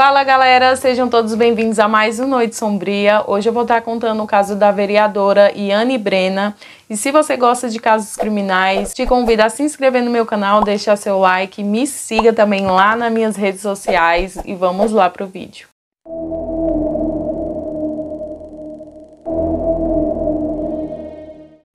Fala galera, sejam todos bem-vindos a mais um Noite Sombria. Hoje eu vou estar contando o caso da vereadora Iane Brena. E se você gosta de casos criminais, te convido a se inscrever no meu canal, deixar seu like, me siga também lá nas minhas redes sociais e vamos lá pro vídeo.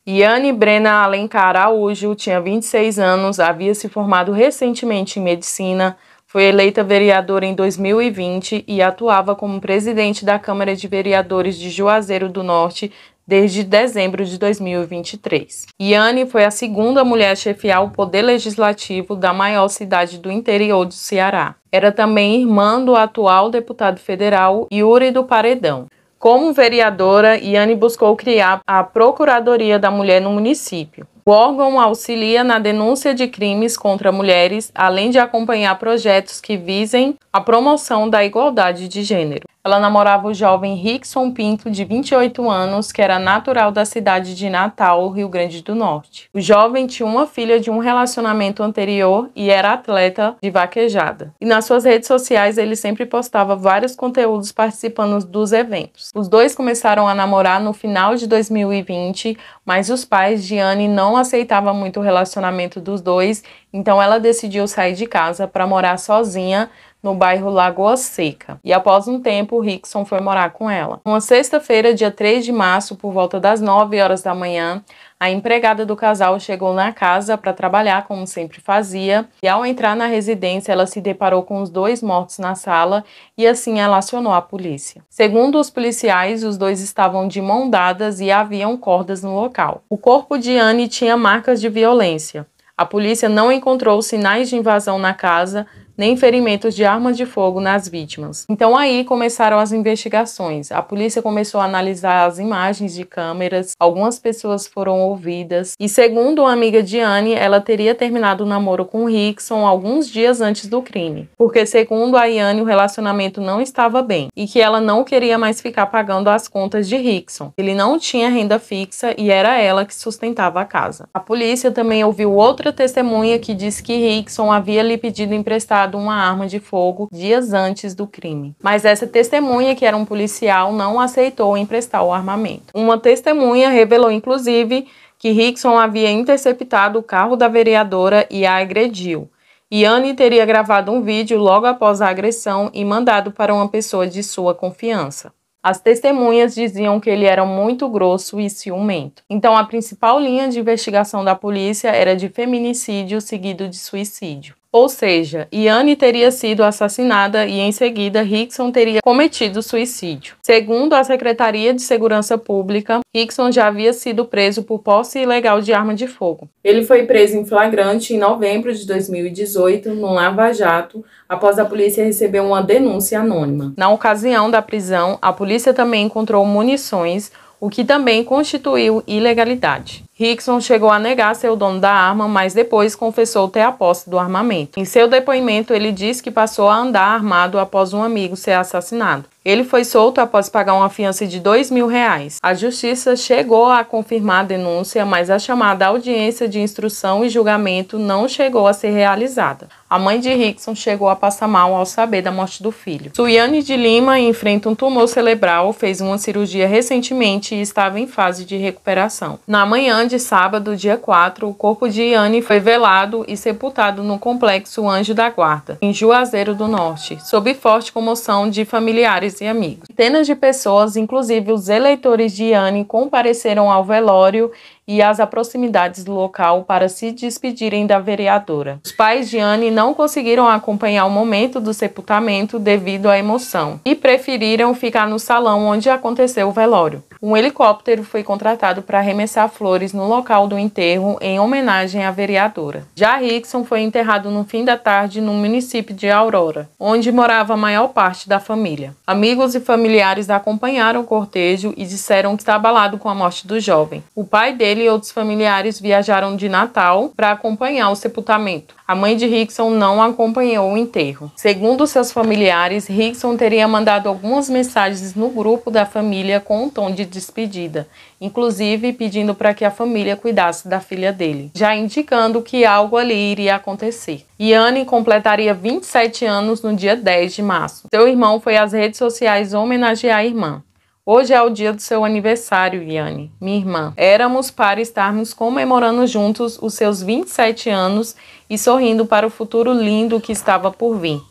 Iane Brena Alencar Araújo tinha 26 anos, havia se formado recentemente em medicina, foi eleita vereadora em 2020 e atuava como presidente da Câmara de Vereadores de Juazeiro do Norte desde dezembro de 2023. Iane foi a segunda mulher a chefiar o poder legislativo da maior cidade do interior do Ceará. Era também irmã do atual deputado federal Yuri do Paredão. Como vereadora, Iane buscou criar a Procuradoria da Mulher no município. O órgão auxilia na denúncia de crimes contra mulheres, além de acompanhar projetos que visem a promoção da igualdade de gênero. Ela namorava o jovem Rickson Pinto, de 28 anos, que era natural da cidade de Natal, Rio Grande do Norte. O jovem tinha uma filha de um relacionamento anterior e era atleta de vaquejada. E nas suas redes sociais ele sempre postava vários conteúdos participando dos eventos. Os dois começaram a namorar no final de 2020, mas os pais de Anne não aceitavam muito o relacionamento dos dois, então ela decidiu sair de casa para morar sozinha no bairro Lagoa Seca. E após um tempo, Rickson foi morar com ela. Uma sexta-feira, dia 3 de março, por volta das 9 horas da manhã, a empregada do casal chegou na casa para trabalhar, como sempre fazia, e ao entrar na residência, ela se deparou com os dois mortos na sala e assim ela acionou a polícia. Segundo os policiais, os dois estavam de mão dadas e haviam cordas no local. O corpo de Anne tinha marcas de violência. A polícia não encontrou sinais de invasão na casa, nem ferimentos de armas de fogo nas vítimas. Então aí começaram as investigações. A polícia começou a analisar as imagens de câmeras, algumas pessoas foram ouvidas e segundo uma amiga de Anne, ela teria terminado o namoro com Rickson alguns dias antes do crime, porque segundo a Anne o relacionamento não estava bem e que ela não queria mais ficar pagando as contas de Rickson. Ele não tinha renda fixa e era ela que sustentava a casa. A polícia também ouviu outra testemunha que disse que Rickson havia lhe pedido emprestado portado uma arma de fogo dias antes do crime. Mas essa testemunha, que era um policial, não aceitou emprestar o armamento. Uma testemunha revelou, inclusive, que Rickson havia interceptado o carro da vereadora e a agrediu. Yanni teria gravado um vídeo logo após a agressão e mandado para uma pessoa de sua confiança. As testemunhas diziam que ele era muito grosso e ciumento. Então, a principal linha de investigação da polícia era de feminicídio seguido de suicídio. Ou seja, Yane teria sido assassinada e em seguida Rickson teria cometido suicídio. Segundo a Secretaria de Segurança Pública, Rickson já havia sido preso por posse ilegal de arma de fogo. Ele foi preso em flagrante em novembro de 2018, no Lava Jato, após a polícia receber uma denúncia anônima. Na ocasião da prisão, a polícia também encontrou munições, o que também constituiu ilegalidade. Rickson chegou a negar ser o dono da arma, mas depois confessou ter a posse do armamento. Em seu depoimento, ele disse que passou a andar armado após um amigo ser assassinado. Ele foi solto após pagar uma fiança de dois mil reais. A justiça chegou a confirmar a denúncia, mas a chamada audiência de instrução e julgamento não chegou a ser realizada. A mãe de Rickson chegou a passar mal ao saber da morte do filho. Suiane de Lima enfrenta um tumor cerebral, fez uma cirurgia recentemente e estava em fase de recuperação. Na manhã de sábado, dia 4, o corpo de Iane foi velado e sepultado no complexo Anjo da Guarda, em Juazeiro do Norte, sob forte comoção de familiares familiares e amigos. Centenas de pessoas, inclusive os eleitores de Anne, compareceram ao velório e às proximidades do local para se despedirem da vereadora. Os pais de Anne não conseguiram acompanhar o momento do sepultamento devido à emoção. E preferiram ficar no salão onde aconteceu o velório. Um helicóptero foi contratado para arremessar flores no local do enterro em homenagem à vereadora. Já Rickson foi enterrado no fim da tarde no município de Aurora, onde morava a maior parte da família. Amigos e familiares acompanharam o cortejo e disseram que está abalado com a morte do jovem. O pai dele e outros familiares viajaram de Natal para acompanhar o sepultamento. A mãe de Rickson não acompanhou o enterro. Segundo seus familiares, Rickson teria mandado mandado algumas mensagens no grupo da família com um tom de despedida, inclusive pedindo para que a família cuidasse da filha dele, já indicando que algo ali iria acontecer. Yanni completaria 27 anos no dia 10 de março. Seu irmão foi às redes sociais homenagear a irmã. Hoje é o dia do seu aniversário, Yanni, minha irmã. Éramos para estarmos comemorando juntos os seus 27 anos e sorrindo para o futuro lindo que estava por vir.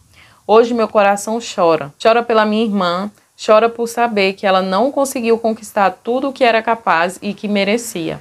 Hoje meu coração chora. Chora pela minha irmã, chora por saber que ela não conseguiu conquistar tudo o que era capaz e que merecia.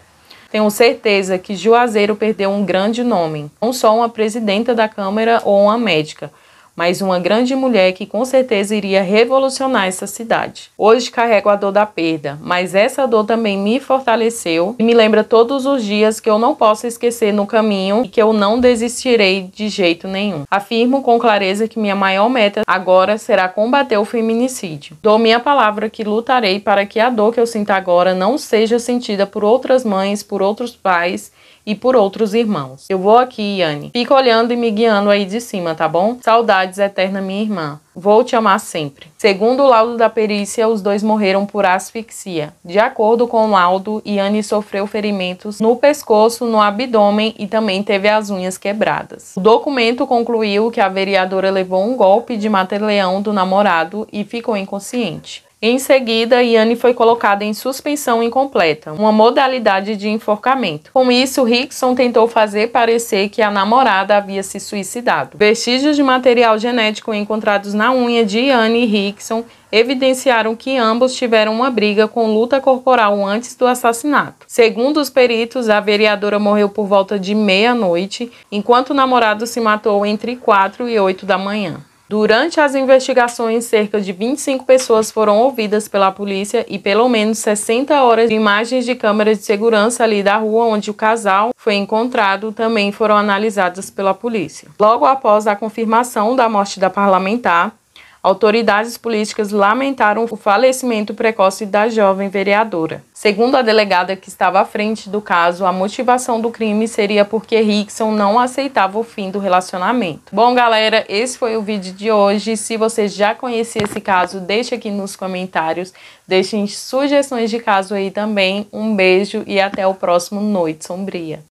Tenho certeza que Juazeiro perdeu um grande nome, não só uma presidenta da Câmara ou uma médica, mas uma grande mulher que com certeza iria revolucionar essa cidade. Hoje carrego a dor da perda, mas essa dor também me fortaleceu e me lembra todos os dias que eu não posso esquecer no caminho e que eu não desistirei de jeito nenhum. Afirmo com clareza que minha maior meta agora será combater o feminicídio. Dou minha palavra que lutarei para que a dor que eu sinto agora não seja sentida por outras mães, por outros pais e por outros irmãos. Eu vou aqui, Yane. Fica olhando e me guiando aí de cima, tá bom? Saudades, eterna minha irmã. Vou te amar sempre. Segundo o laudo da perícia, os dois morreram por asfixia. De acordo com o laudo, Yane sofreu ferimentos no pescoço, no abdômen e também teve as unhas quebradas. O documento concluiu que a vereadora levou um golpe de mata-leão do namorado e ficou inconsciente. Em seguida, Yanni foi colocada em suspensão incompleta, uma modalidade de enforcamento. Com isso, Rickson tentou fazer parecer que a namorada havia se suicidado. Vestígios de material genético encontrados na unha de Yanni e Rickson evidenciaram que ambos tiveram uma briga com luta corporal antes do assassinato. Segundo os peritos, a vereadora morreu por volta de meia-noite, enquanto o namorado se matou entre 4 e 8 da manhã. Durante as investigações, cerca de 25 pessoas foram ouvidas pela polícia e pelo menos 60 horas de imagens de câmeras de segurança ali da rua onde o casal foi encontrado também foram analisadas pela polícia. Logo após a confirmação da morte da parlamentar, autoridades políticas lamentaram o falecimento precoce da jovem vereadora. Segundo a delegada que estava à frente do caso, a motivação do crime seria porque Rickson não aceitava o fim do relacionamento. Bom, galera, esse foi o vídeo de hoje. Se você já conhecia esse caso, deixe aqui nos comentários. Deixem sugestões de caso aí também. Um beijo e até o próximo Noite Sombria.